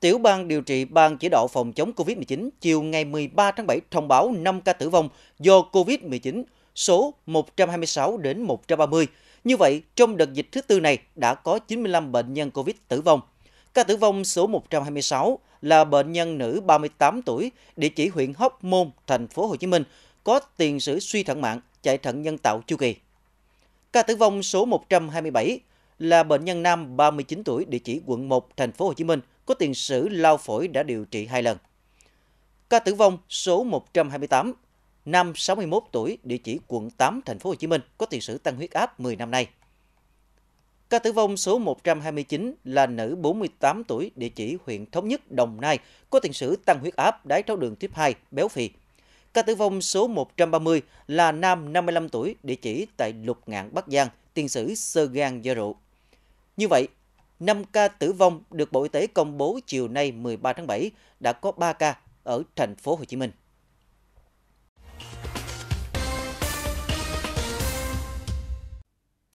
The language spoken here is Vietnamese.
Tiểu ban điều trị Ban chỉ đạo phòng chống COVID-19 chiều ngày 13 tháng 7 thông báo 5 ca tử vong do COVID-19, số 126 đến 130. Như vậy, trong đợt dịch thứ tư này đã có 95 bệnh nhân COVID tử vong. Ca tử vong số 126 là bệnh nhân nữ 38 tuổi, địa chỉ huyện Hóc Môn, thành phố Hồ Chí Minh, có tiền sử suy thận mạng, chạy thận nhân tạo chu kỳ. Ca tử vong số 127 là bệnh nhân nam 39 tuổi, địa chỉ quận 1, thành phố Hồ Chí Minh, có tiền sử lao phổi đã điều trị hai lần. Ca tử vong số 128, nam 61 tuổi, địa chỉ quận 8, thành phố Hồ Chí Minh, có tiền sử tăng huyết áp 10 năm nay. Ca tử vong số 129 là nữ 48 tuổi, địa chỉ huyện Thống Nhất, Đồng Nai, có tiền sử tăng huyết áp, đái tháo đường tiếp 2, béo phì. Ca tử vong số 130 là nam 55 tuổi, địa chỉ tại Lục Ngạn, Bắc Giang, tiền sử sơ gan do rượu. Như vậy, 5 ca tử vong được Bộ Y tế công bố chiều nay 13 tháng 7 đã có 3 ca ở thành phố Hồ Chí Minh.